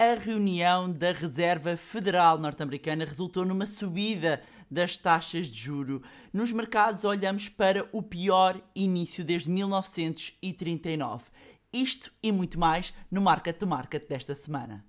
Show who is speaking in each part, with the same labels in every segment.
Speaker 1: a reunião da Reserva Federal norte-americana resultou numa subida das taxas de juro. Nos mercados olhamos para o pior início desde 1939. Isto e muito mais no Market to Market desta semana.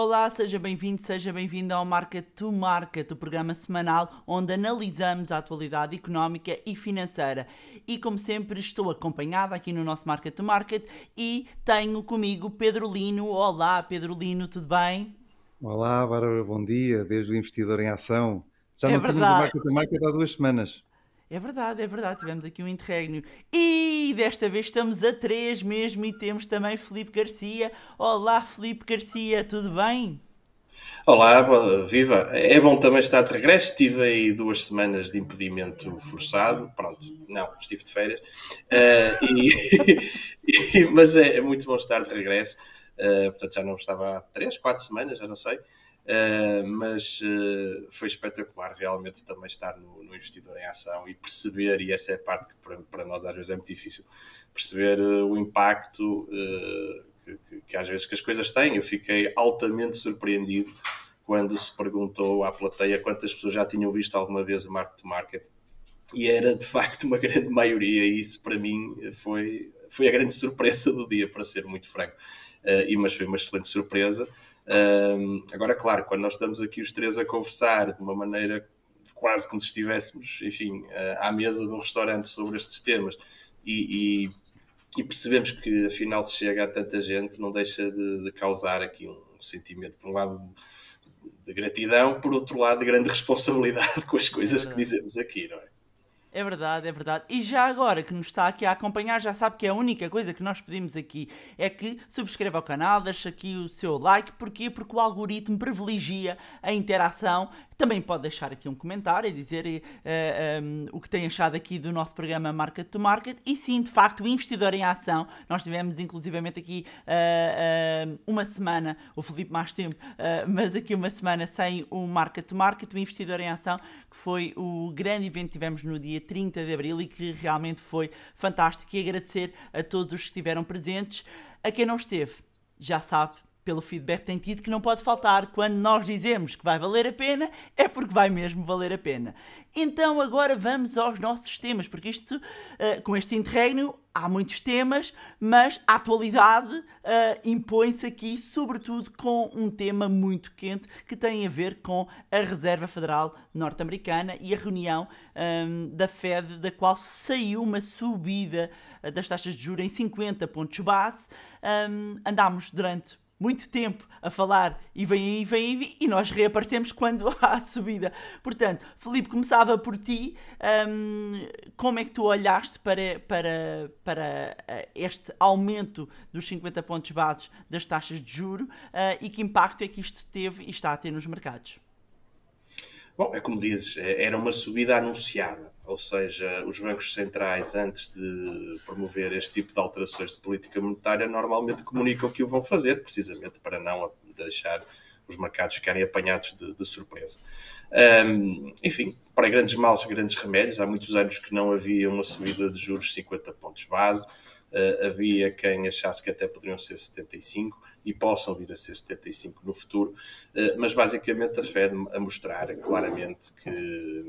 Speaker 1: Olá, seja bem-vindo, seja bem-vindo ao Market to Market, o programa semanal onde analisamos a atualidade económica e financeira. E como sempre, estou acompanhada aqui no nosso Market to Market e tenho comigo Pedro Lino. Olá, Pedro Lino, tudo bem?
Speaker 2: Olá, Bárbara, bom dia, desde o Investidor em Ação. Já é não verdade. o Market to Market há duas semanas.
Speaker 1: É verdade, é verdade, tivemos aqui um interregno. E desta vez estamos a três mesmo e temos também Felipe Garcia. Olá, Felipe Garcia, tudo bem? Olá,
Speaker 3: viva! É bom também estar de regresso. Tive aí duas semanas de impedimento forçado. Pronto, não, estive de férias. Uh, e, mas é, é, muito bom estar de regresso. Uh, portanto, já não estava há três, quatro semanas, já não sei. Uh, mas uh, foi espetacular realmente também estar no, no, investidor em ação e perceber, e essa é a parte que para, para nós às vezes é muito difícil, perceber uh, o impacto que, que, que, às vezes que as coisas têm. Eu fiquei altamente surpreendido quando se perguntou à plateia quantas pessoas já tinham visto alguma vez o Market to Market. E era de facto uma grande maioria, e isso para mim foi, foi a grande surpresa do dia, para ser muito franco. e, mas foi uma excelente surpresa. Um, agora, claro, quando nós estamos aqui os três a conversar de uma maneira quase como se estivéssemos, enfim, ah, à mesa de um restaurante sobre estes temas e, e, e percebemos que afinal se chega a tanta gente, não deixa de, de causar aqui um, um sentimento, por um lado, de gratidão, por outro lado, de grande responsabilidade com as coisas que dizemos aqui, não é?
Speaker 1: É verdade, é verdade. E já agora que nos está aqui a acompanhar, já sabe que a única coisa que nós pedimos aqui é que subscreva o canal, deixe aqui o seu like. Porquê? Porque o algoritmo privilegia a interação também pode deixar aqui um comentário e dizer uh, eh, um, eh, o que tem achado aqui do nosso programa Market to Market. E sim, de facto, o investidor em ação, nós tivemos inclusivamente aqui uh, uh, uma semana, o Felipe mais tempo, mas aqui uma semana sem o Market to Market, o investidor em ação, que foi o grande evento que tivemos no dia 30 de abril e que realmente foi fantástico. E agradecer a todos os que estiveram presentes. A quem não esteve, já sabe, pelo feedback que tem tido, que não pode faltar. Quando nós dizemos que vai valer a pena, é porque vai mesmo valer a pena. Então agora vamos aos nossos temas, porque isto, uh, com este interregno, há muitos temas, mas a atualidade uh, impõe-se aqui, sobretudo com um tema muito quente que tem a ver com a Reserva Federal Norte-Americana e a reunião um, ehm, da Fed, da qual saiu uma subida eh, das taxas de juros em 50 pontos base. Um, ehm, andámos durante muito tempo a falar e vem e vem e, e nós reaparecemos quando há a subida. Portanto, Felipe começava por ti. Um, como é que tu olhaste para, para, para eh, este aumento dos 50 pontos base das taxas de juro uh, e que impacto é que isto teve e está a ter nos mercados?
Speaker 3: Bom, é como dizes, eh, era uma subida anunciada ou seja, os bancos centrais, antes de promover este tipo de alterações de política monetária, normalmente comunicam que o vão fazer, precisamente para não deixar os mercados ficarem apanhados de, de surpresa. Um, enfim, para grandes males, grandes remédios, há muitos anos que não havia uma subida de juros de 50 pontos base, uh, havia quem achasse que até poderiam ser 75 e possam vir a ser 75 no futuro, uh, mas basicamente a Fed a mostrar claramente que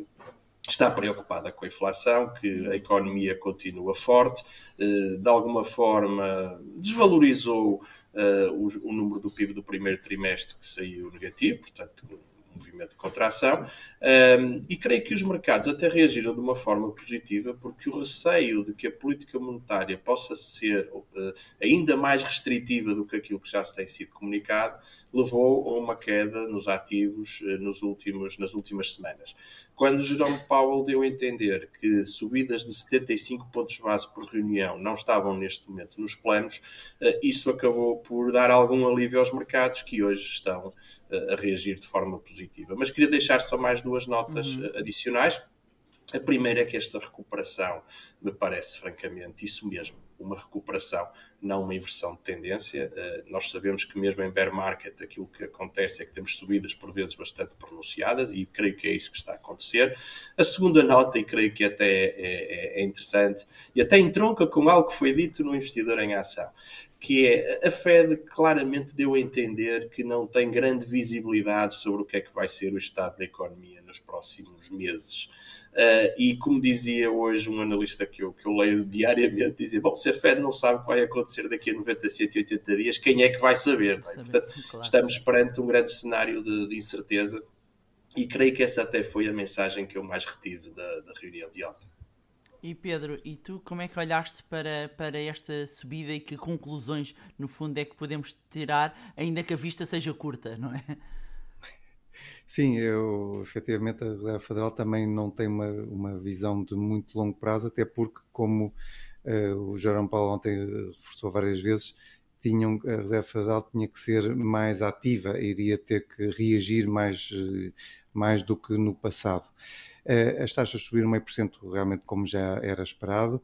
Speaker 3: está preocupada com a inflação, que a economia continua forte, eh, de alguma forma desvalorizou eh, o número do PIB do primeiro trimestre que saiu negativo, portanto, um movimento de contração, ehm, e creio que os mercados até reagiram de uma forma positiva, porque o receio de que a política monetária possa ser eh, ainda mais restritiva do que aquilo que já se tem sido comunicado, levou a uma queda nos ativos nos últimos, nas últimas semanas. Quando Jerome Powell deu a entender que subidas de 75 pontos base por reunião não estavam neste momento nos planos, eh, isso acabou por dar algum alívio aos mercados que hoje estão eh, a reagir de forma positiva. Mas queria deixar só mais duas notas uhum. Eh, adicionais. A primeira é que esta recuperação me parece francamente isso mesmo uma recuperação, não uma inversão de tendência. Eh, nós sabemos que mesmo em bear market aquilo que acontece é que temos subidas por vezes bastante pronunciadas e creio que é isso que está a acontecer. A segunda nota, e creio que até é, é, é interessante, e até entronca com algo que foi dito no Investidor em Ação, que é a Fed claramente deu a entender que não tem grande visibilidade sobre o que é que vai ser o estado da economia nos próximos meses. Uh, e como dizia hoje um analista que eu, que eu leio diariamente, dizia: Bom, se a Fed não sabe o que vai acontecer daqui a 90, 180 dias, quem é que vai saber? É? Portanto, claro. estamos perante um grande cenário de, de, incerteza e creio que essa até foi a mensagem que eu mais retive da, da reunião de ontem.
Speaker 1: E Pedro, e tu como é que olhaste para, para esta subida e que conclusões, no fundo, é que podemos tirar, ainda que a vista seja curta, não é?
Speaker 2: Sim, eu efetivamente a Reserva Federal também não tem uma, uma visão de muito longo prazo, até porque, como uh, o Jorão Paulo ontem reforçou várias vezes, tinham, a Reserva Federal tinha que ser mais ativa, iria ter que reagir mais, eh, mais do que no passado. Eh, as taxas subiram meio por cento, realmente como já era esperado.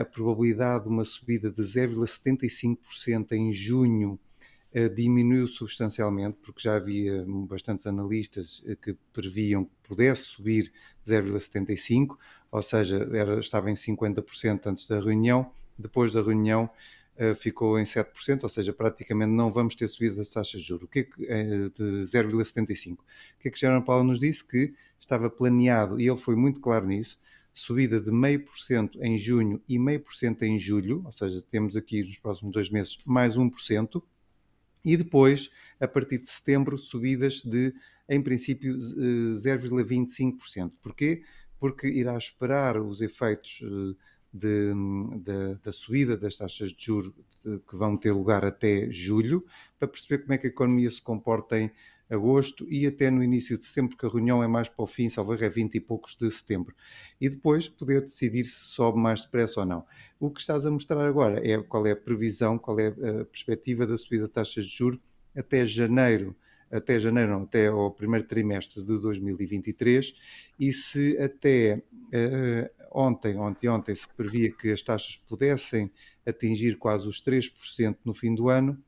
Speaker 2: A probabilidade de uma subida de 0,75% em junho eh, diminuiu substancialmente, porque já havia bastantes analistas eh, que previam que pudesse subir 0,75, ou seja, era, estava em 50% antes da reunião, depois da reunião eh, ficou em 7%, ou seja, praticamente não vamos ter subido as taxas de juros. que é que, de 0,75. O que é que é Jerome Paulo nos disse? Que estava planeado, e ele foi muito claro nisso, subida de 0,5% em junho e 0,5% em julho, ou seja, temos aqui nos próximos dois meses mais 1%, e depois, a partir de setembro, subidas de, em princípio, 0,25%. Eh, Porquê? Porque irá esperar os efeitos eh, de, de, da subida das taxas de juros que vão ter lugar até julho, para perceber como é que a economia se comporta em agosto e até no início de setembro, porque a reunião é mais para o fim, salvo é 20 e poucos de setembro. E depois poder decidir se sobe mais depressa ou não. O que estás a mostrar agora é qual é a previsão, qual é a perspectiva da subida de taxas de juros até janeiro até janeiro, não, até ao primeiro trimestre de 2023, e se até uh, ontem, ontem, ontem, se previa que as taxas pudessem atingir quase os 3% no fim do ano,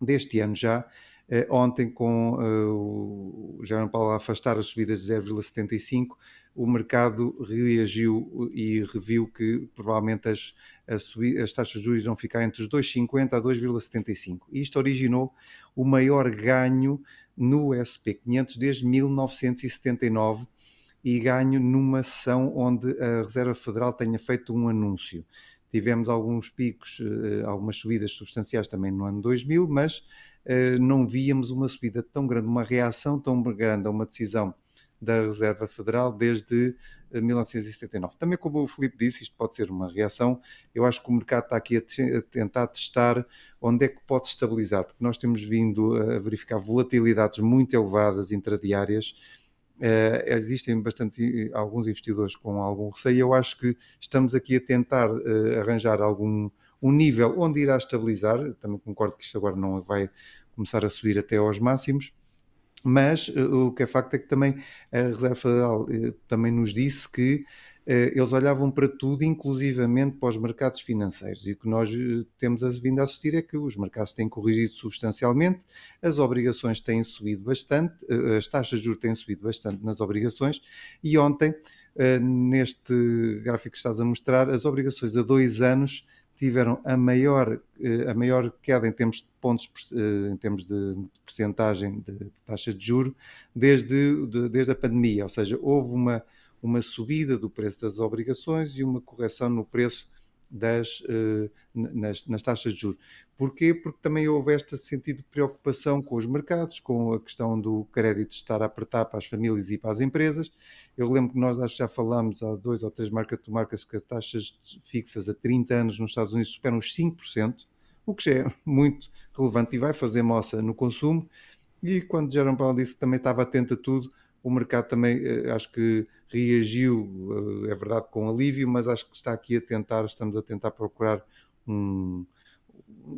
Speaker 2: deste ano já, eh, ontem, com eh, o Jair Paulo a afastar as subidas de 0,75, o mercado reagiu e reviu que provavelmente as, as, as taxas de juros irão ficar entre os 2,50 a 2,75. Isto originou o maior ganho no SP500 desde 1979 e ganho numa sessão onde a Reserva Federal tenha feito um anúncio. Tivemos alguns picos, eh, algumas subidas substanciais também no ano 2000, mas eh, não víamos uma subida tão grande, uma reação tão grande a uma decisão da Reserva Federal desde 1979. Eh, Também, como o Felipe disse, isto pode ser uma reação. Eu acho que o mercado está aqui a, tentar testar onde é que pode estabilizar, porque nós temos vindo a verificar volatilidades muito elevadas intradiárias. Uh, existem bastante alguns investidores com algum receio. Eu acho que estamos aqui a tentar uh, arranjar algum o nível onde irá estabilizar, também concordo que isto agora não vai começar a subir até aos máximos, mas eh, o que é facto é que também a Reserva Federal eh, também nos disse que eh, eles olhavam para tudo, inclusivamente para os mercados financeiros. E o que nós temos vindo a assistir é que os mercados têm corrigido substancialmente, as obrigações têm subido bastante, as taxas de juros têm subido bastante nas obrigações, e ontem, neste gráfico que estás a mostrar, as obrigações a dois anos tiveram a maior, eh, a maior queda em termos de pontos, eh, em termos de percentagem de, de taxa de juro desde, de, desde a pandemia, ou seja, houve uma, uma subida do preço das obrigações e uma correção no preço das, eh, nas, nas, taxas de juros. Porquê? Porque também houve este sentido de preocupação com os mercados, com a questão do crédito estar a apertar para as famílias e para as empresas. Eu lembro que nós acho que já falámos há dois ou três marcas de marcas que taxas fixas a 30 anos nos Estados Unidos superam os 5%, o que já é muito relevante e vai fazer moça no consumo. E quando Jerome Powell disse que também estava atento a tudo, o mercado também eh, acho que reagiu, eh, é verdade, com alívio, mas acho que está aqui a tentar, estamos a tentar procurar um,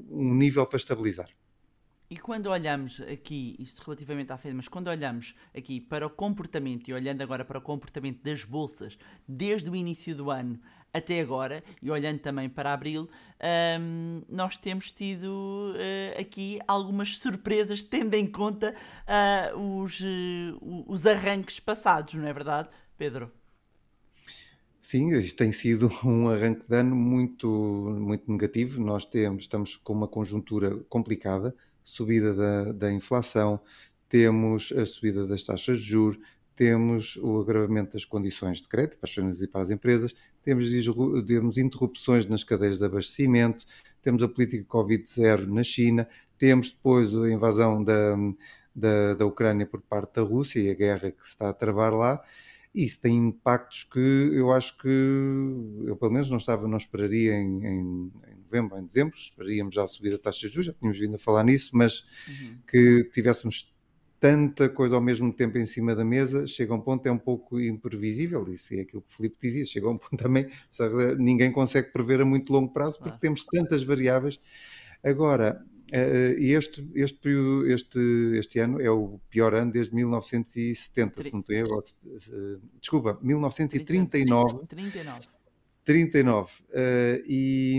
Speaker 2: um nível para estabilizar.
Speaker 1: E quando olhamos aqui, isto relativamente à Fed, mas quando olhamos aqui para o comportamento, e olhando agora para o comportamento das bolsas desde o início do ano até agora, e olhando também para abril, um, nós temos tido uh, aqui algumas surpresas, tendo em conta uh, os, uh, os arranques passados, não é verdade, Pedro?
Speaker 2: Sim, isto tem sido um arranque de ano muito, muito negativo. Nós temos, estamos com uma conjuntura complicada, subida da, da inflação, temos a subida das taxas de juros, temos o agravamento das condições de crédito para as famílias e para as empresas, temos, temos interrupções nas cadeias de abastecimento, temos a política covid zero na China, temos depois a invasão da, da, da Ucrânia por parte da Rússia e a guerra que se está a travar lá. Isso tem impactos que eu acho que eu pelo menos não estava, não esperaria em, em, em novembro, em dezembro, esperaríamos já a subida da taxa de juros, já tínhamos vindo a falar nisso, mas uhum. que tivéssemos tanta coisa ao mesmo tempo em cima da mesa, chega a um ponto, é um pouco imprevisível, isso é aquilo que o Filipe dizia, chega a um ponto também, sabe, ninguém consegue prever a muito longo prazo, porque ah. temos tantas variáveis. Agora, eh, eh, este, este, período, este, este ano é o pior ano desde 1970, se não estou erro, desculpa, 1939.
Speaker 1: 39.
Speaker 2: 39. Uh, e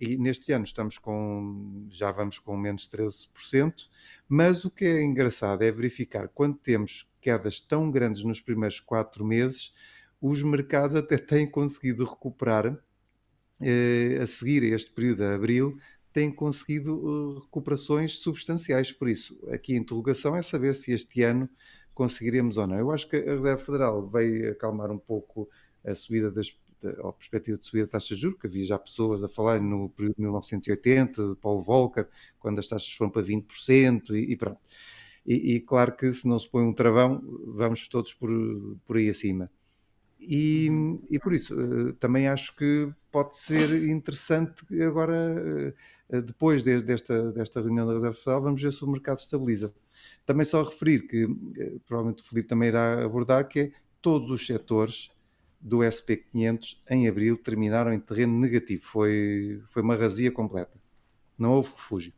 Speaker 2: e neste ano estamos com, já vamos com menos 13%, mas o que é engraçado é verificar quando temos quedas tão grandes nos primeiros quatro meses, os mercados até têm conseguido recuperar eh, a seguir a este período de abril, têm conseguido eh, recuperações substanciais. Por isso, aqui a interrogação é saber se este ano conseguiremos ou não. Eu acho que a Reserva Federal veio acalmar um pouco a subida das da perspectiva de subida da taxa de juros, que havia já pessoas a falar no período de 1980, Paulo Volcker, quando as taxas foram para 20% e, e pronto. E, e, claro que se não se põe um travão, vamos todos por, por aí acima. E, e por isso, eh, também acho que pode ser interessante agora, eh, eh, depois desta, desta reunião da Reserva Federal, vamos ver se o mercado estabiliza. Também só referir que, provavelmente o Felipe também irá abordar, que é todos os setores do SP500 em abril terminaram em terreno negativo. Foi, foi uma razia completa. Não houve refúgio.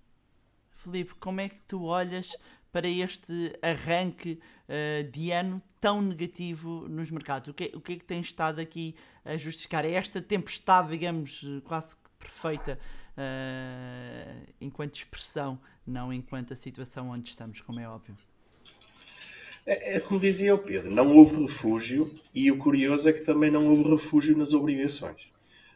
Speaker 1: Felipe como é que tu olhas para este arranque uh, de ano tão negativo nos mercados? O que, é, o que é que tem estado aqui a justificar? É esta tempestade, digamos, quase perfeita uh, enquanto expressão, não enquanto a situação onde estamos, como é óbvio.
Speaker 2: É, é, como
Speaker 3: dizia o Pedro, não houve refúgio e o curioso é que também não houve refúgio nas obrigações.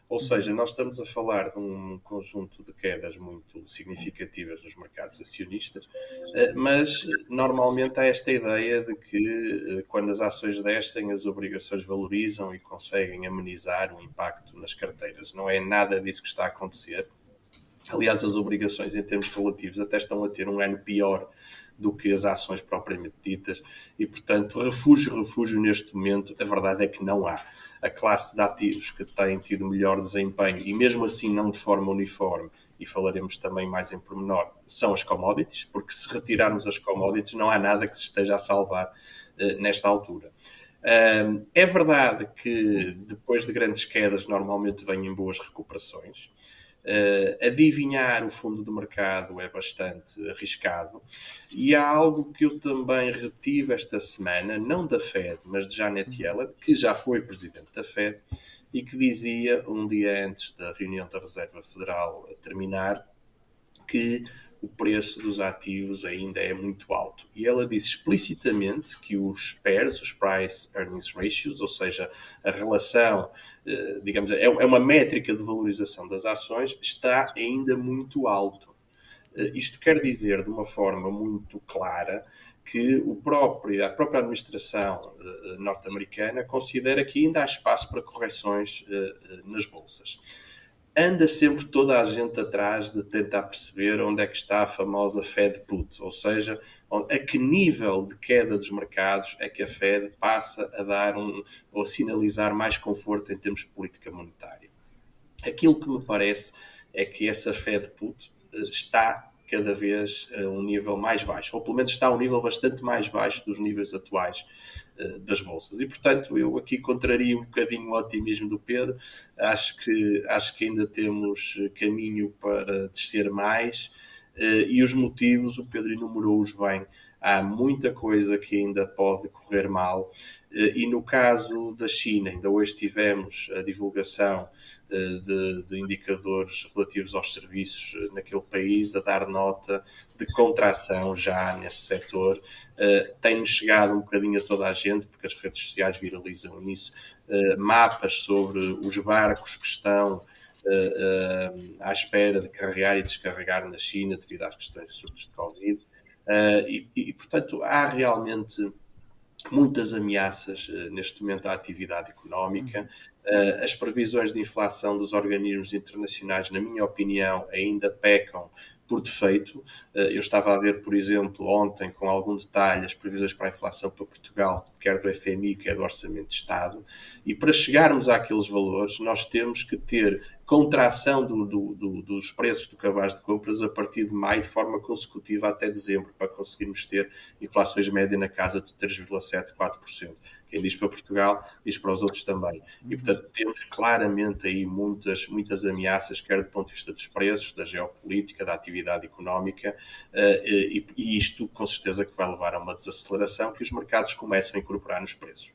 Speaker 3: Ou seja, nós estamos a falar de um conjunto de quedas muito significativas nos mercados acionistas, eh, mas normalmente há esta ideia de que eh, quando as ações descem, as obrigações valorizam e conseguem amenizar o impacto nas carteiras. Não é nada disso que está a acontecer Aliás, as obrigações em termos relativos até estão a ter um ano pior do que as ações propriamente ditas e, portanto, refúgio, refúgio neste momento, a verdade é que não há. A classe de ativos que tem tido melhor desempenho e mesmo assim não de forma uniforme, e falaremos também mais em pormenor, são as commodities, porque se retirarmos as commodities não há nada que se esteja a salvar eh, nesta altura. Uh, é verdade que depois de grandes quedas normalmente vêm boas recuperações. Uh, adivinhar o fundo do mercado é bastante arriscado. E há algo que eu também retive esta semana, não da Fed, mas de Janet Yellen, que já foi presidente da Fed, e que dizia, um dia antes da reunião da Reserva Federal terminar, que o preço dos ativos ainda é muito alto. E ela disse explicitamente que os PERs, os Price Earnings Ratios, ou seja, a relação, eh, digamos, é, é uma métrica de valorização das ações, está ainda muito alto. Eh, isto quer dizer, de uma forma muito clara, que o próprio, a própria administração eh, norte-americana considera que ainda há espaço para correções nas bolsas anda sempre toda a gente atrás de tentar perceber onde é que está a famosa Fed put, ou seja, a que nível de queda dos mercados é que a Fed passa a dar um, ou a sinalizar mais conforto em termos de política monetária. Aquilo que me parece é que essa Fed put eh, está cada vez a eh, um nível mais baixo, ou pelo menos está a um nível bastante mais baixo dos níveis atuais eh, das bolsas. E, portanto, eu aqui contraria um bocadinho o otimismo do Pedro. Acho que, acho que ainda temos eh, caminho para descer mais e os motivos, o Pedro enumerou-os bem há muita coisa que ainda pode correr mal. Eh, e no caso da China, ainda hoje tivemos a divulgação eh, de, de, indicadores relativos aos serviços eh, naquele país, a dar nota de contração já nesse setor. Tem-nos chegado um bocadinho a toda a gente, porque as redes sociais viralizam isso, mapas sobre os barcos que estão. à espera de carregar e descarregar na China devido às questões de Covid Uh, e, e, portanto, há realmente muitas ameaças uh, neste momento à atividade económica. Uh, as previsões de inflação dos organismos internacionais, na minha opinião, ainda pecam por defeito. Eh, eu estava a ver, por exemplo, ontem, com algum detalhe, as previsões para a inflação para Portugal, quer do FMI, quer do Orçamento de Estado, e para chegarmos àqueles valores, nós temos que ter contração do, do, do, dos preços do cabaz de compras a partir de maio, de forma consecutiva até dezembro, para conseguirmos ter inflações médias na casa de 3,7%, 4% quem diz para Portugal diz para os outros também. E, portanto, temos claramente aí muitas, muitas ameaças, quer do ponto de vista dos preços, da geopolítica, da atividade económica, eh, eh, e, e isto com certeza que vai levar a uma desaceleração que os mercados começam a incorporar nos preços.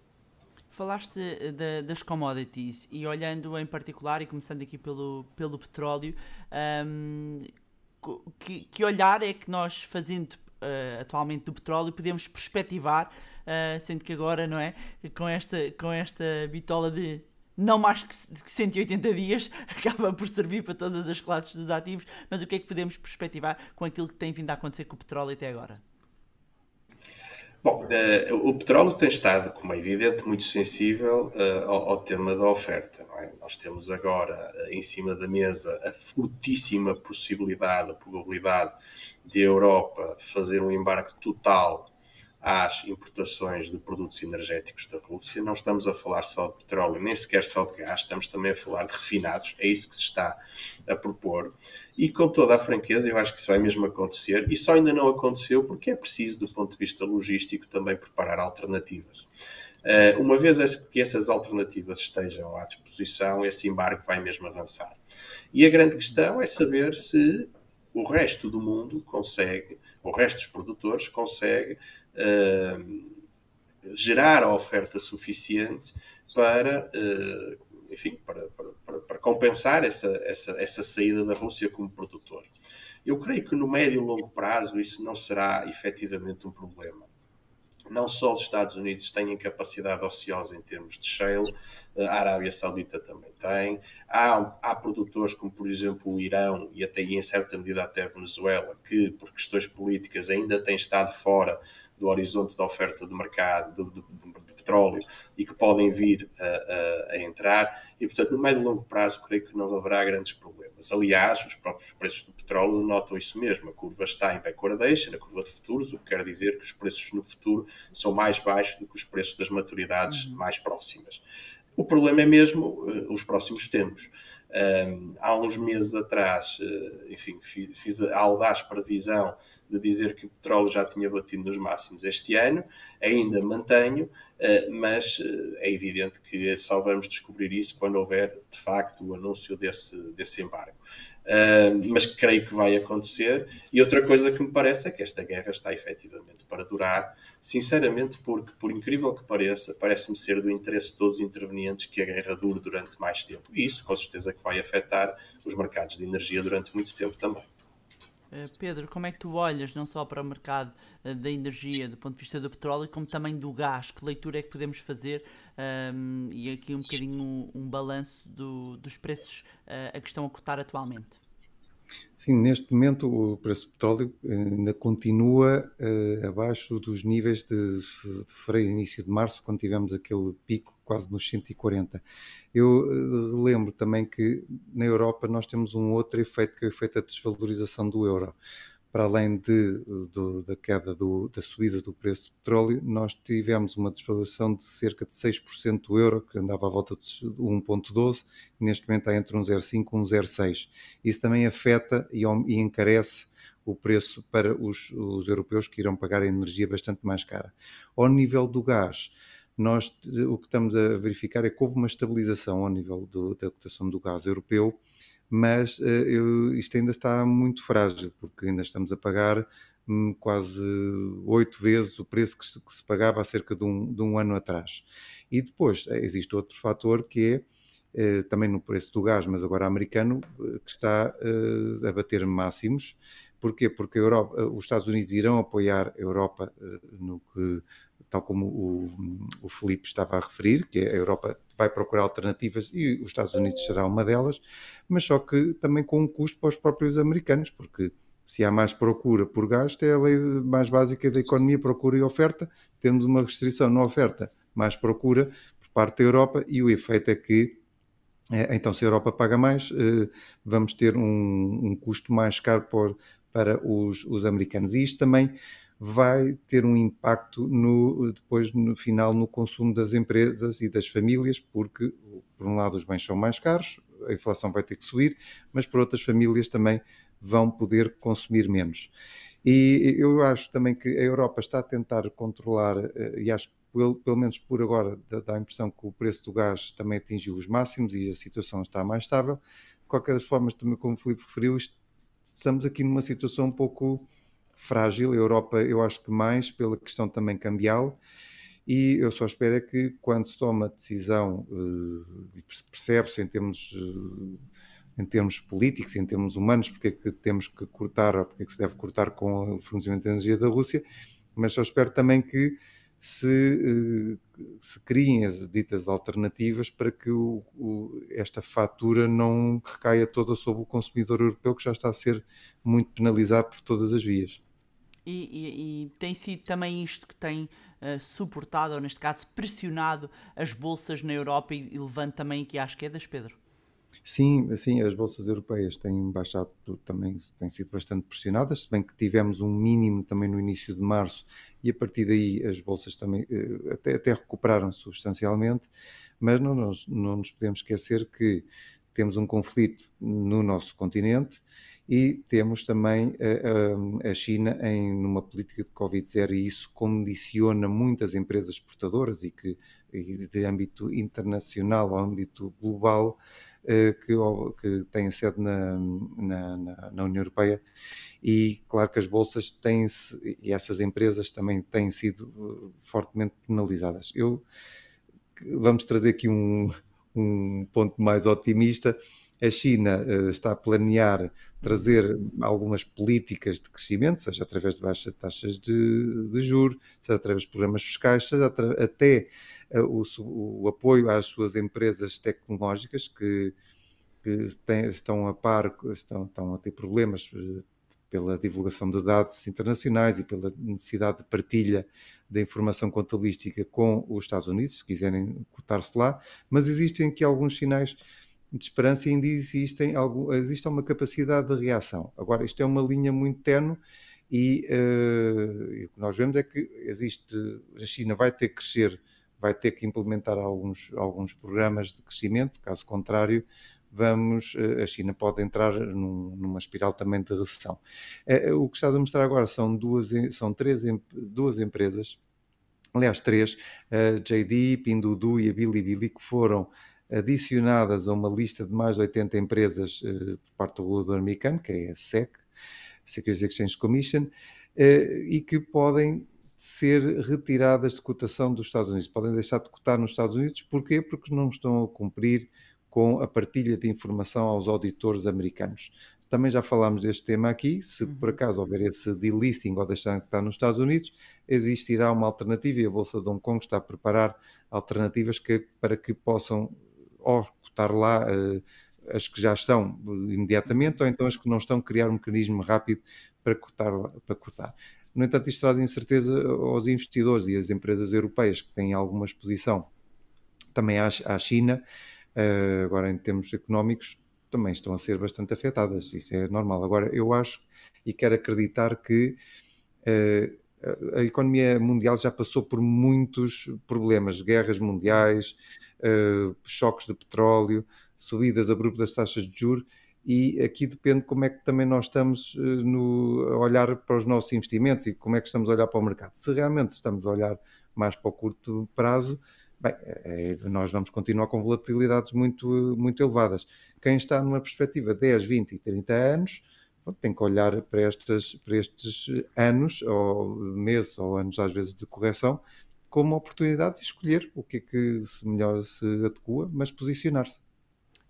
Speaker 1: Falaste eh, de, das commodities e olhando em particular e começando aqui pelo, pelo petróleo, um, ehm, que, que olhar é que nós, fazendo Uh, atualmente do petróleo, podemos perspectivar Uh, sendo que agora, não é? Com esta, com esta bitola de não mais que 180 dias, acaba por servir para todas as classes dos ativos, mas o que é que podemos perspectivar com aquilo que tem vindo a acontecer com o petróleo até agora?
Speaker 3: Bom, eh, o petróleo tem estado, como é evidente, muito sensível eh, ao, tema da oferta. É? Nós temos agora eh, em cima da mesa a fortíssima possibilidade, a probabilidade de a Europa fazer um embarque total às importações de produtos energéticos da Rússia. Não estamos a falar só de petróleo, nem sequer só de gás, estamos também a falar de refinados, é isso que se está a propor. E com toda a franqueza, eu acho que isso vai mesmo acontecer, e só ainda não aconteceu porque é preciso, do ponto de vista logístico, também preparar alternativas. Uh, uma vez que essas alternativas estejam à disposição, esse embarque vai mesmo avançar. E a grande questão é saber se o resto do mundo consegue o resto dos produtores consegue uh, gerar a oferta suficiente para, uh, enfim, para, para, para compensar essa, essa, essa saída da Rússia como produtor. Eu creio que no médio e longo prazo isso não será efetivamente um problema não só os Estados Unidos têm capacidade ociosa em termos de shale, eh, a Arábia Saudita também tem. Há, há produtores como, por exemplo, o Irão e até e em certa medida até a Venezuela, que por questões políticas ainda têm estado fora do horizonte da oferta de mercado, de, de, de petróleo e que podem vir a, a, a, entrar. E, portanto, no médio e longo prazo, creio que não haverá grandes problemas. Aliás, os próprios preços do petróleo notam isso mesmo. A curva está em backwardation, na curva de futuros, o que quer dizer que os preços no futuro são mais baixos do que os preços das maturidades uhum. mais próximas. O problema é mesmo eh, os próximos tempos. há uns meses atrás, eh, enfim, fiz a audaz previsão de dizer que o petróleo já tinha batido nos máximos este ano, ainda mantenho, eh, mas é evidente que só vamos descobrir isso quando houver, de facto, o anúncio desse, desse embargo mas creio que vai acontecer. E outra coisa que me parece é que esta guerra está efetivamente para durar, sinceramente, porque, por incrível que pareça, parece-me ser do interesse de todos os intervenientes que a guerra dure durante mais tempo. E isso, com certeza, que vai afetar os mercados de energia durante muito tempo também.
Speaker 1: Eh, Pedro, como é que tu olhas não só para o mercado eh, da energia do ponto de vista do petróleo, como também do gás? Que leitura é que podemos fazer? Um, ehm, e aqui um bocadinho um balanço do, dos preços uh, a que estão a cotar atualmente.
Speaker 2: Sim, neste momento o preço do petróleo ainda continua uh, abaixo dos níveis de, de fevereiro, início de março, quando tivemos aquele pico quase nos 140. Eu eh, lembro também que na Europa nós temos um outro efeito, que é o efeito da desvalorização do euro. Para além de, da queda do, da subida do preço do petróleo, nós tivemos uma desvalorização de cerca de 6% do euro, que andava à volta de 1,12, neste momento está entre 1,05 e 1,06. Isso também afeta e, e encarece o preço para os, os, europeus que irão pagar a energia bastante mais cara. Ao nível do gás, nós o que estamos a verificar é que houve uma estabilização ao nível do, da cotação do gás europeu, mas eh, eu, isto ainda está muito frágil, porque ainda estamos a pagar hum, quase oito vezes o preço que se, que se pagava há cerca de um, de um ano atrás. E depois eh, existe outro fator que é eh, também no preço do gás, mas agora americano, que está a bater máximos Porquê? Porque Europa, eh, os Estados Unidos irão apoiar a Europa eh, no que, tal como o, o Felipe estava a referir, que é a Europa vai procurar alternativas e os Estados Unidos será uma delas, mas só que também com um custo para os próprios americanos, porque se há mais procura por gasto, é a lei mais básica da economia, procura e oferta. Temos uma restrição na oferta, mais procura por parte da Europa e o efeito é que eh, então, se a Europa paga mais, vamos ter um, um custo mais caro por, para os, os americanos. E isto também vai ter um impacto no, depois no final no consumo das empresas e das famílias, porque por um lado os bens são mais caros, a inflação vai ter que subir, mas por outras famílias também vão poder consumir menos. E eu acho também que a Europa está a tentar controlar, eh, e acho que pelo, menos por agora dá a impressão que o preço do gás também atingiu os máximos e a situação está mais estável. De qualquer das formas, também como o Filipe referiu, isto estamos aqui numa situação um pouco frágil. A Europa, eu acho que mais pela questão também cambial. E eu só espero é que quando se toma decisão eh, e percebe-se em termos eh, em termos políticos, em termos humanos, porque é que temos que cortar, ou porque é que se deve cortar com o fornecimento de energia da Rússia, mas só espero também que se, eh, se criem as ditas alternativas para que o, o, esta fatura não recaia toda sobre o consumidor europeu, que já está a ser muito penalizado por todas as vias.
Speaker 1: E, e, e tem sido também isto que tem uh, suportado, ou neste caso pressionado, as bolsas na Europa e, e levando também aqui às quedas, Pedro?
Speaker 2: Sim, sim, as bolsas europeias têm baixado também, têm sido bastante pressionadas, se bem que tivemos um mínimo também no início de março e a partir daí as bolsas também eh, até, até recuperaram substancialmente, mas não, não nos podemos esquecer que temos um conflito no nosso continente e temos também a, a, China em numa política de Covid-0 e isso condiciona muitas empresas exportadoras e que e de âmbito internacional, âmbito global, eh, que, que têm sede na, na, na, União Europeia. E claro que as bolsas têm e essas empresas também têm sido eh, fortemente penalizadas. Eu, vamos trazer aqui um, um ponto mais otimista. A China eh, está a planear trazer algumas políticas de crescimento, seja através de baixas taxas de, de juros, seja através de programas fiscais, seja até eh, o, o apoio às suas empresas tecnológicas que, que têm, estão a par, estão, estão a ter problemas eh, pela divulgação de dados internacionais e pela necessidade de partilha da informação contabilística com os Estados Unidos, se quiserem cotar-se lá, mas existem aqui alguns sinais de esperança e ainda existem existe uma capacidade de reação. Agora, isto é uma linha muito tenue e, uh, e o que nós vemos é que existe, a China vai ter que crescer vai ter que implementar alguns, alguns programas de crescimento, caso contrário, vamos, eh, a China pode entrar num, numa espiral também de recessão. Eh, eh, o que estás a mostrar agora são duas, são três, duas empresas, aliás três, a JD, Pinduoduo e a Bilibili, que foram adicionadas a uma lista de mais de 80 empresas por parte do regulador americano, que é a SEC, Securities Exchange Commission, e que podem ser retiradas de cotação dos Estados Unidos. Podem deixar de cotar nos Estados Unidos. Porquê? Porque não estão a cumprir com a partilha de informação aos auditores americanos. Também já falámos deste tema aqui. Se por uhum. acaso houver esse delisting ou deixar de estar nos Estados Unidos, existirá uma alternativa e a Bolsa de Hong Kong está a preparar alternativas que, para que possam ou cotar lá uh, as que já estão eh, imediatamente ou então as que não estão, criar um mecanismo rápido para cortar Para cotar. No entanto, isto traz incerteza aos investidores e às empresas europeias que têm alguma exposição também à, à China, uh, agora em termos económicos, também estão a ser bastante afetadas. Isso é normal. Agora, eu acho e quero acreditar que uh, a economia mundial já passou por muitos problemas: guerras mundiais, uh, choques de petróleo, subidas abruptas das taxas de juros e aqui depende como é que também nós estamos eh, no a olhar para os nossos investimentos e como é que estamos a olhar para o mercado. Se realmente estamos a olhar mais para o curto prazo, bem, é, é, nós vamos continuar com volatilidades muito, muito elevadas. Quem está numa perspectiva de 10, 20 e 30 anos, tem que olhar para, estas, para estes anos, ou meses, ou anos às vezes de correção, como oportunidade de escolher o que é que se melhor se adequa, mas posicionar-se.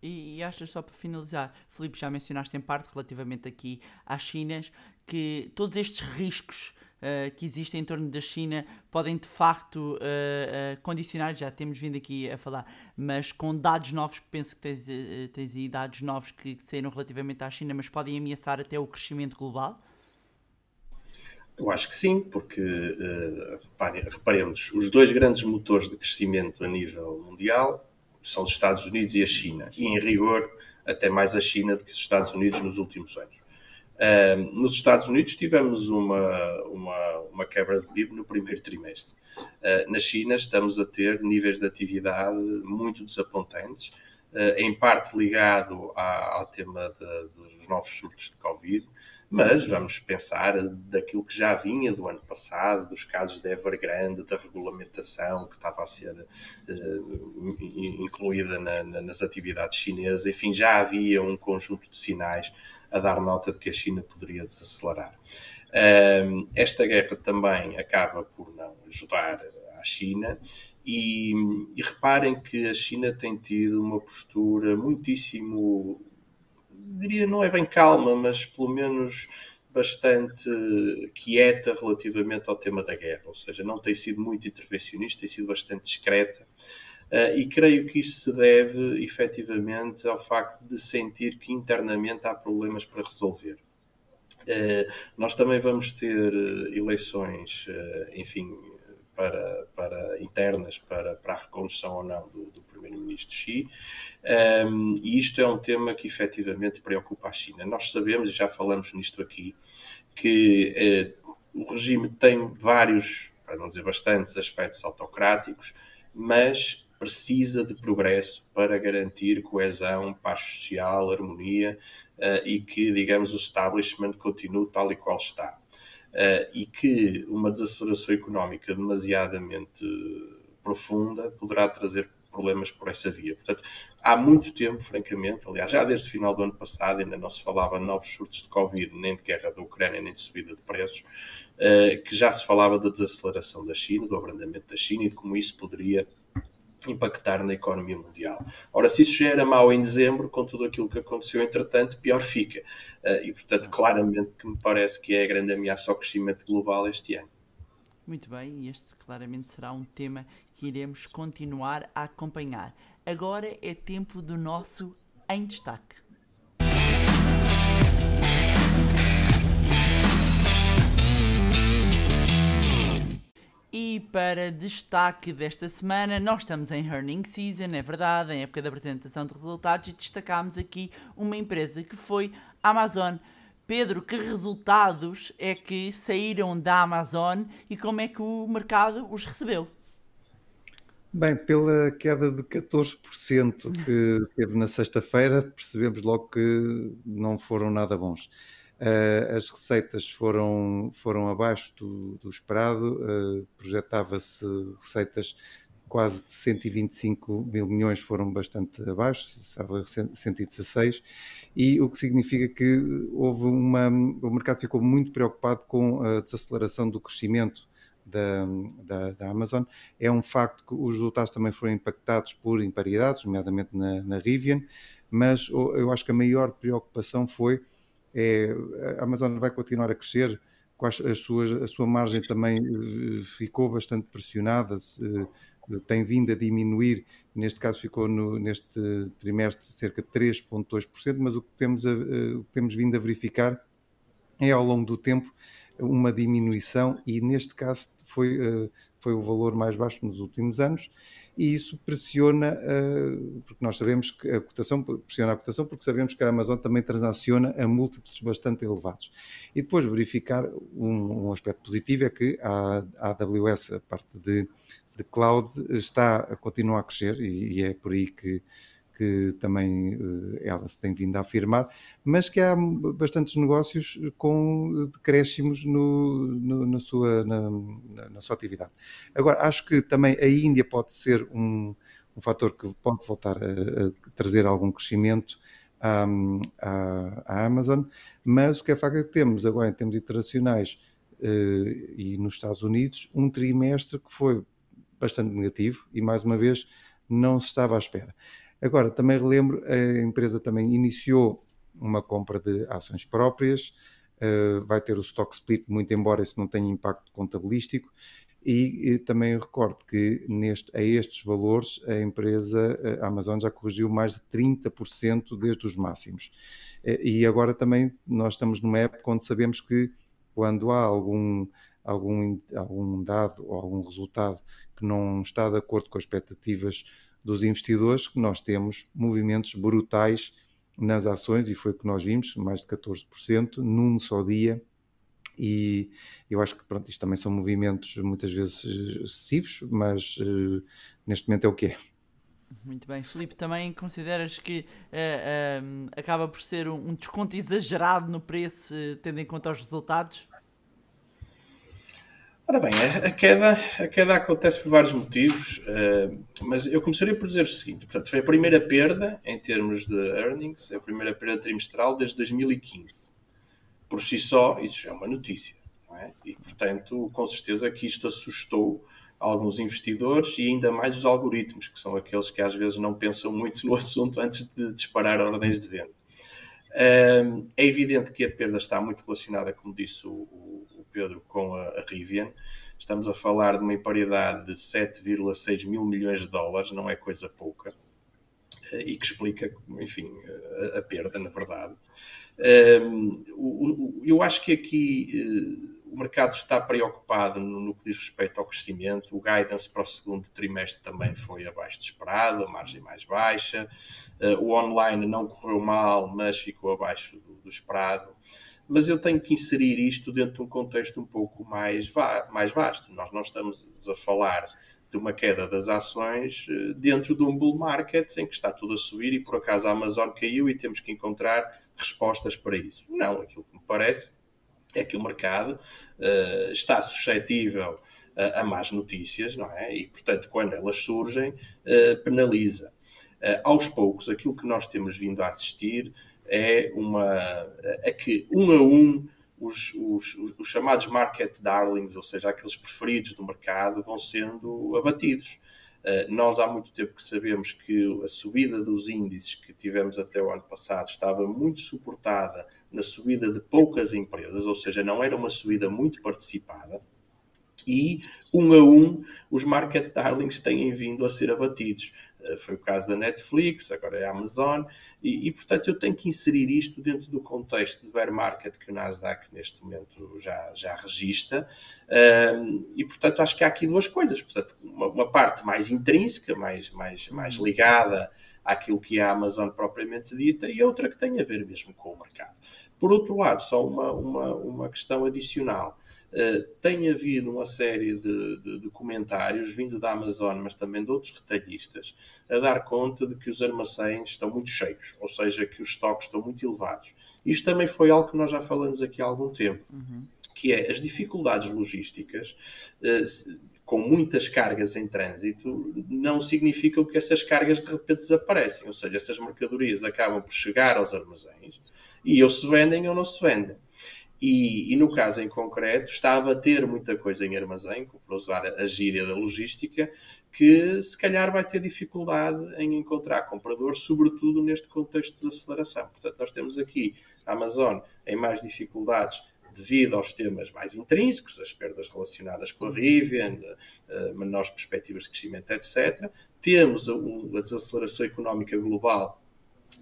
Speaker 1: E, e achas, só para finalizar, Filipe, já mencionaste em parte relativamente aqui às Chinas, que todos estes riscos uh, que existem em torno da China podem de facto uh, uh, condicionar, já temos vindo aqui a falar, mas com dados novos, penso que tens, tens aí dados novos que, saíram relativamente à China, mas podem ameaçar até o crescimento global?
Speaker 3: Eu acho que sim, porque reparemos, os dois grandes motores de crescimento a nível mundial são os Estados Unidos e a China, e em rigor até mais a China do que os Estados Unidos nos últimos anos. nos Estados Unidos tivemos uma, uma, uma, quebra de PIB no primeiro trimestre. Uh, na China estamos a ter níveis de atividade muito desapontantes, uh, em parte ligado à, ao tema de, dos novos surtos de Covid, mas vamos pensar daquilo que já vinha do ano passado, dos casos de Evergrande, da regulamentação que estava a ser uh, incluída na, na, nas atividades chinesas, enfim, já havia um conjunto de sinais a dar nota de que a China poderia desacelerar. Uh, esta guerra também acaba por não ajudar a China. E, e reparem que a China tem tido uma postura muitíssimo diria, não é bem calma, mas pelo menos bastante quieta relativamente ao tema da guerra, ou seja, não tem sido muito intervencionista, tem sido bastante discreta. Uh, e creio que isso se deve efetivamente ao facto de sentir que internamente há problemas para resolver. Uh, nós também vamos ter eh, eleições, uh, enfim, para, para internas para, para a recondução ou não do, do primeiro-ministro Xi. Um, e isto é um tema que efetivamente preocupa a China. Nós sabemos, e já falamos nisto aqui, que eh, o regime tem vários, para não dizer bastantes, aspectos autocráticos, mas precisa de progresso para garantir coesão, paz social, harmonia uh, e que, digamos, o establishment continue tal e qual está. Eh, e que uma desaceleração económica demasiadamente profunda poderá trazer problemas por essa via. Portanto, há muito tempo, francamente, aliás, já desde o final do ano passado, ainda não se falava de novos surtos de Covid, nem de guerra da Ucrânia, nem de subida de preços, eh, que já se falava da desaceleração da China, do abrandamento da China e de como isso poderia impactar na economia mundial. Ora, se isso já era mau em dezembro, com tudo aquilo que aconteceu, entretanto, pior fica. Eh, e, portanto, claramente que me parece que é a grande ameaça ao crescimento global este ano.
Speaker 1: Muito bem, este claramente será um tema que iremos continuar a acompanhar. Agora é tempo do nosso Em Destaque. E para destaque desta semana, nós estamos em earning season, é verdade, em época da apresentação de resultados, e destacámos aqui uma empresa que foi a Amazon. Pedro, que resultados é que saíram da Amazon e como é que o mercado os recebeu?
Speaker 2: Bem, pela queda de 14% que teve na sexta-feira, percebemos logo que não foram nada bons. Uh, as receitas foram, foram abaixo do, do esperado, uh, projetava-se receitas quase de 125 mil milhões, foram bastante abaixo, estava 116, e o que significa que houve uma, o mercado ficou muito preocupado com a desaceleração do crescimento da, da, da, Amazon. É um facto que os resultados também foram impactados por imparidades, nomeadamente na, na Rivian, mas eu acho que a maior preocupação foi é, a Amazon vai continuar a crescer, as suas, a sua margem também eh, ficou bastante pressionada, se, eh, tem vindo a diminuir, neste caso ficou no, neste trimestre cerca de 3,2%, mas o que, temos a, eh, o que temos vindo a verificar é ao longo do tempo uma diminuição e neste caso foi, foi o valor mais baixo nos últimos anos e isso pressiona, eh, porque nós sabemos que a cotação, pressiona a cotação porque sabemos que a Amazon também transaciona a múltiplos bastante elevados. E depois verificar um, um aspecto positivo é que a, a AWS, a parte de, de cloud, está a continuar a crescer e, e é por aí que que também eh, ela se tem vindo a afirmar, mas que há bastantes negócios com decréscimos no, no, na, sua, na, na, sua atividade. Agora, acho que também a Índia pode ser um, um fator que pode voltar a, a trazer algum crescimento à, hum, à, à, Amazon, mas o que é facto é que temos agora em termos internacionais eh, e nos Estados Unidos um trimestre que foi bastante negativo e mais uma vez não se estava à espera. Agora, também relembro, a empresa também iniciou uma compra de ações próprias, uh, vai ter o stock split, muito embora isso não tenha impacto contabilístico, e, e eh, também recordo que neste, a estes valores a empresa eh, a Amazon já corrigiu mais de 30% desde os máximos. E agora também nós estamos numa época onde sabemos que quando há algum, algum, algum dado ou algum resultado que não está de acordo com as expectativas dos investidores que nós temos movimentos brutais nas ações e foi o que nós vimos, mais de 14% num só dia. E eu acho que pronto, isto também são movimentos muitas vezes excessivos, mas uh, neste momento é o que é.
Speaker 1: Muito bem, Filipe, também consideras que uh, acaba por ser um desconto exagerado no preço, tendo em conta os resultados?
Speaker 3: Ora bem, a queda, a queda acontece por vários motivos, eh, mas eu começaria por dizer o seguinte: portanto, foi a primeira perda em termos de earnings, é a primeira perda trimestral desde 2015. Por si só, isso já é uma notícia, é? E, portanto, com certeza que isto assustou alguns investidores e ainda mais os algoritmos, que são aqueles que às vezes não pensam muito no assunto antes de disparar ordens de venda. Eh, é evidente que a perda está muito relacionada, como disse o Pedro com a, a Rivian, estamos a falar de uma imparidade de 7,6 mil milhões de dólares, não é coisa pouca, eh, e que explica, enfim, a, eh, a perda, na verdade. Ehm, eu acho que aqui eh, o mercado está preocupado no, que diz respeito ao crescimento. O guidance para o segundo trimestre também foi abaixo do esperado, a margem mais baixa. o online não correu mal, mas ficou abaixo do, do esperado mas eu tenho que inserir isto dentro de um contexto um pouco mais, va mais vasto. Nós não estamos a falar de uma queda das ações eh, dentro de um bull market em que está tudo a subir e por acaso a Amazon caiu e temos que encontrar respostas para isso. Não, aquilo que me parece é que o mercado uh, está suscetível uh, a más notícias, não é? E portanto, quando elas surgem, uh, penaliza. aos poucos, aquilo que nós temos vindo a assistir é uma é que um a um os, os, os, chamados market darlings, ou seja, aqueles preferidos do mercado, vão sendo abatidos. Eh, nós há muito tempo que sabemos que a subida dos índices que tivemos até o ano passado estava muito suportada na subida de poucas empresas, ou seja, não era uma subida muito participada, e um a um os market darlings têm vindo a ser abatidos. Eh, foi o caso da Netflix, agora é a Amazon, e, e, portanto eu tenho que inserir isto dentro do contexto de bear market que o Nasdaq neste momento já, já registra, e portanto acho que há aqui duas coisas, portanto uma, uma parte mais intrínseca, mais, mais, mais uhum. ligada àquilo que é a Amazon propriamente dita, e outra que tem a ver mesmo com o mercado. Por outro lado, só uma, uma, uma questão adicional eh, tem havido uma série de, de, de, comentários vindo da Amazon, mas também de outros retalhistas, a dar conta de que os armazéns estão muito cheios, ou seja, que os estoques estão muito elevados. Isto também foi algo que nós já falamos aqui há algum tempo, uhum. que é as dificuldades logísticas. Uh, se, com muitas cargas em trânsito, não significam que essas cargas de repente desaparecem, ou seja, essas mercadorias acabam por chegar aos armazéns e ou se vendem ou não se vendem. E, e, no caso em concreto, está a bater muita coisa em armazém, para usar a gíria da logística, que se calhar vai ter dificuldade em encontrar comprador, sobretudo neste contexto de desaceleração. Portanto, nós temos aqui a Amazon em mais dificuldades devido aos temas mais intrínsecos, as perdas relacionadas com a Rivian, eh, menores perspectivas de crescimento, etc. Temos a, a desaceleração económica global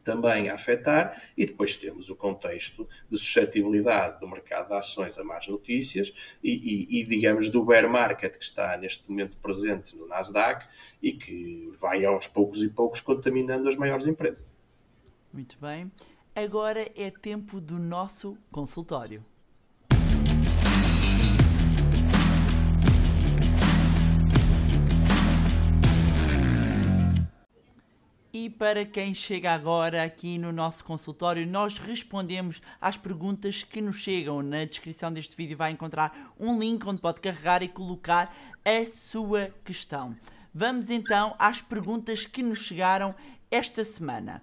Speaker 3: também a afetar, e depois temos o contexto de suscetibilidade do mercado de ações a más notícias e, e, e, digamos, do bear market que está neste momento presente no Nasdaq e que vai aos poucos e poucos contaminando as maiores empresas.
Speaker 1: Muito bem. Agora é tempo do nosso consultório. E para quem chega agora aqui no nosso consultório, nós respondemos às perguntas que nos chegam. Na descrição deste vídeo vai encontrar um link onde pode carregar e colocar a sua questão. Vamos então às perguntas que nos chegaram esta semana.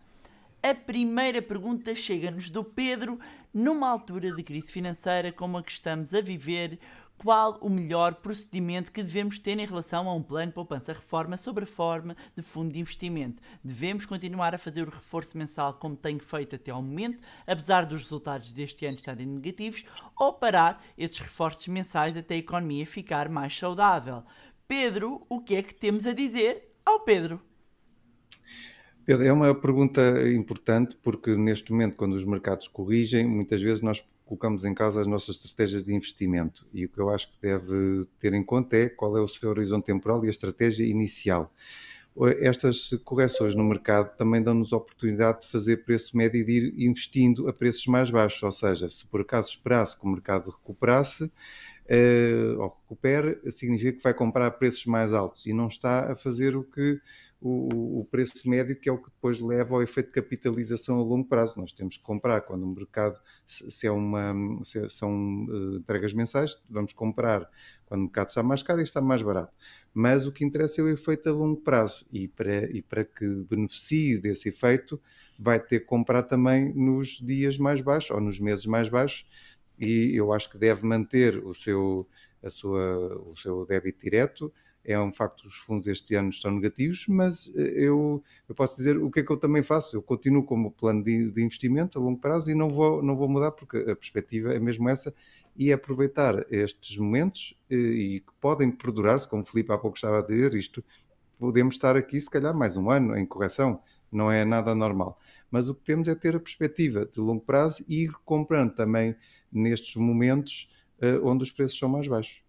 Speaker 1: A primeira pergunta chega-nos do Pedro, numa altura de crise financeira como a que estamos a viver, qual o melhor procedimento que devemos ter em relação a um plano de poupança-reforma sobre a forma de fundo de investimento. Devemos continuar a fazer o reforço mensal como tenho feito até ao momento, apesar dos resultados deste ano estarem negativos, ou parar esses reforços mensais até a economia ficar mais saudável. Pedro, o que é que temos a dizer ao Pedro?
Speaker 2: Pedro, é uma pergunta importante porque neste momento, quando os mercados corrigem, muitas vezes nós colocamos em casa as nossas estratégias de investimento. E o que eu acho que deve ter em conta é qual é o seu horizonte temporal e a estratégia inicial. Estas correções no mercado também dão-nos a oportunidade de fazer preço médio e de ir investindo a preços mais baixos, ou seja, se por acaso esperasse que o mercado recuperasse, uh, ou recupere, significa que vai comprar a preços mais altos e não está a fazer o que o, o, preço médio, que é o que depois leva ao efeito de capitalização a longo prazo. Nós temos que comprar quando o mercado, se, se é uma, se é, são uh, entregas mensais, vamos comprar quando o mercado está mais caro e está mais barato. Mas o que interessa é o efeito a longo prazo e para, e para que beneficie desse efeito, vai ter que comprar também nos dias mais baixos ou nos meses mais baixos. E eu acho que deve manter o seu, a sua, o seu débito direto, é um facto que os fundos este ano estão negativos, mas eh, eu, eu posso dizer o que é que eu também faço. Eu continuo como plano de, de, investimento a longo prazo e não vou, não vou mudar, porque a perspectiva é mesmo essa, e aproveitar estes momentos eh, e que podem perdurar-se, como o Filipe há pouco estava a dizer, isto podemos estar aqui se calhar mais um ano em correção, não é nada normal. Mas o que temos é ter a perspectiva de longo prazo e ir comprando também nestes momentos eh, onde os preços são mais baixos.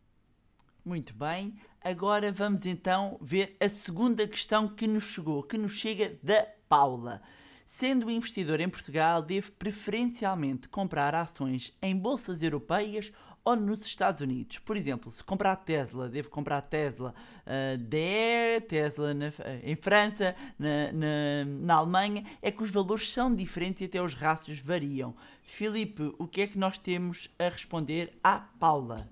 Speaker 1: Muito bem. Agora vamos então ver a segunda questão que nos chegou, que nos chega da Paula. Sendo investidor em Portugal, deve preferencialmente comprar ações em bolsas europeias ou nos Estados Unidos. Por exemplo, se comprar Tesla, devo comprar Tesla uh, DE, Tesla na, ah, em França, na, na, na, Alemanha, é que os valores são diferentes e até os rácios variam. Filipe, o que é que nós temos a responder à Paula?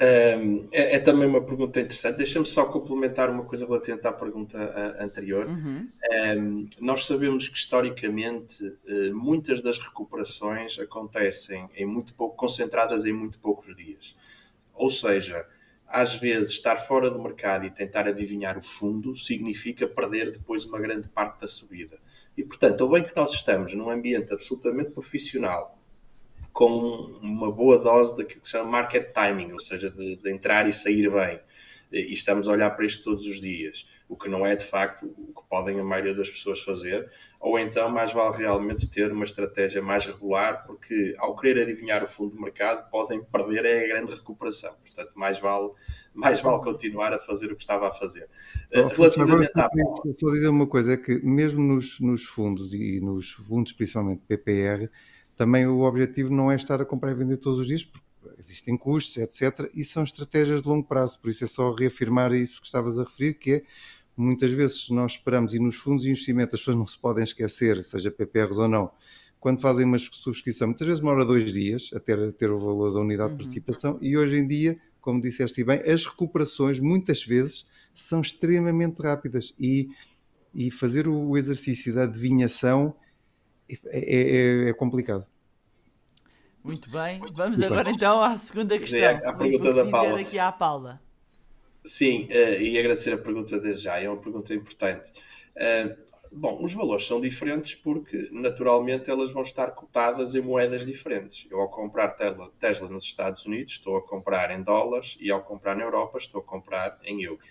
Speaker 3: Um, é, é, também uma pergunta interessante. Deixa-me só complementar uma coisa relativamente à pergunta a, anterior. Uhum. Um, nós sabemos que historicamente eh, muitas das recuperações acontecem em muito pouco, concentradas em muito poucos dias. Ou seja, às vezes estar fora do mercado e tentar adivinhar o fundo significa perder depois uma grande parte da subida. E portanto, ou bem que nós estamos num ambiente absolutamente profissional, com uma boa dose daquilo que se chama market timing, ou seja, de, de entrar e sair bem. E estamos a olhar para isto todos os dias, o que não é de facto o que podem a maioria das pessoas fazer, ou então mais vale realmente ter uma estratégia mais regular, porque ao querer adivinhar o fundo do mercado podem perder é a grande recuperação. Portanto, mais vale, mais vale continuar a fazer o que estava a fazer. Eh, relativamente à
Speaker 2: Só dizer uma coisa, é que mesmo nos, nos fundos, e nos fundos principalmente PPR, também o objetivo não é estar a comprar e vender todos os dias, porque existem custos, etc. E são estratégias de longo prazo, por isso é só reafirmar isso que estavas a referir, que é muitas vezes nós esperamos, e nos fundos de investimento as pessoas não se podem esquecer, seja PPRs ou não, quando fazem uma subscrição, muitas vezes demora dois dias até ter o valor da unidade uhum. de participação, e hoje em dia, como disseste bem, as recuperações muitas vezes são extremamente rápidas e, e fazer o exercício da adivinhação é é, é, é complicado.
Speaker 1: Muito bem, vamos Muito agora bem. então à segunda questão. É, pergunta da Paula. aqui à Paula. Sim, uh,
Speaker 3: e agradecer a pergunta desde já, é uma pergunta importante. Uh, bom, os valores são diferentes porque naturalmente elas vão estar cotadas em moedas diferentes. Eu ao comprar Tesla, Tesla nos Estados Unidos estou a comprar em dólares e ao comprar na Europa estou a comprar em euros.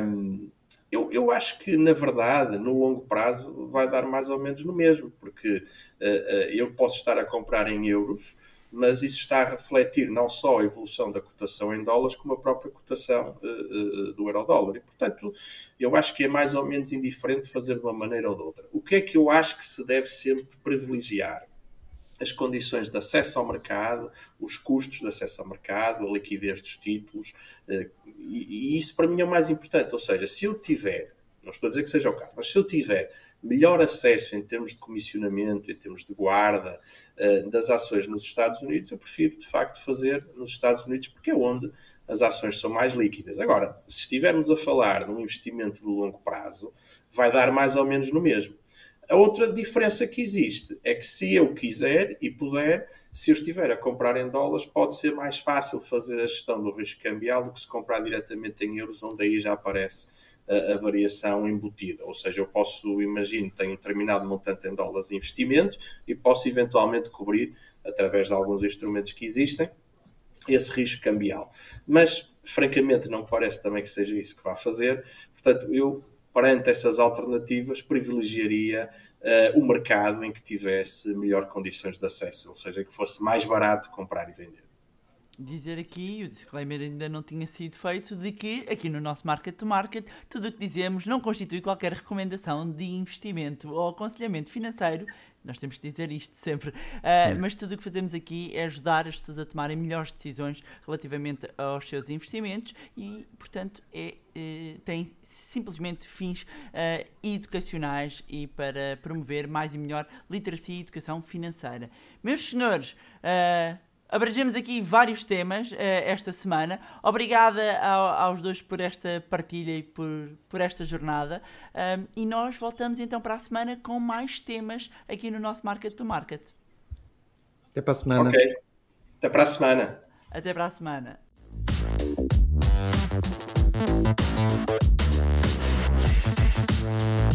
Speaker 3: Um, eh, eu, eu acho que, na verdade, no longo prazo, vai dar mais ou menos no mesmo, porque uh, uh, eu posso estar a comprar em euros, mas isso está a refletir não só a evolução da cotação em dólares, como a própria cotação uh, uh, do euro-dólar. E, portanto, eu acho que é mais ou menos indiferente fazer de uma maneira ou de outra. O que é que eu acho que se deve sempre privilegiar? as condições de acesso ao mercado, os custos de acesso ao mercado, a liquidez dos títulos, eh, e isso para mim é o mais importante. Ou seja, se eu tiver, não estou a dizer que seja o caso, mas se eu tiver melhor acesso em termos de comissionamento, em termos de guarda eh, das ações nos Estados Unidos, eu prefiro de facto fazer nos Estados Unidos, porque é onde as ações são mais líquidas. Agora, se estivermos a falar num investimento de longo prazo, vai dar mais ou menos no mesmo. A outra diferença que existe é que se eu quiser e puder, se eu estiver a comprar em dólares, pode ser mais fácil fazer a gestão do risco cambial do que se comprar diretamente em euros, onde aí já aparece a, eh, a variação embutida. Ou seja, eu posso, imagino, tenho um determinado montante em dólares de investimento e posso eventualmente cobrir, através de alguns instrumentos que existem, esse risco cambial. Mas, francamente, não parece também que seja isso que vai fazer. Portanto, eu perante essas alternativas, privilegiaria uh, o mercado em que tivesse melhor condições de acesso, ou seja, que fosse mais barato comprar e vender.
Speaker 1: Dizer aqui, o disclaimer ainda não tinha sido feito, de que aqui no nosso Market to Market, tudo o que dizemos não constitui qualquer recomendação de investimento ou aconselhamento financeiro nós temos de dizer isto sempre. Uh, mas tudo o que fazemos aqui é ajudar as pessoas a tomarem melhores decisões relativamente aos seus investimentos e, portanto, é, eh, tem simplesmente fins uh, educacionais e para promover mais e melhor literacia e educação financeira. Meus senhores, uh, Abrangemos aqui vários temas uh, esta semana. Obrigada ao, aos dois por esta partilha e por, por esta jornada. Um, e nós voltamos então para a semana com mais temas aqui no nosso Market to Market.
Speaker 3: Até para a semana. Ok. Até para a semana.
Speaker 1: Até para a semana. Thank you.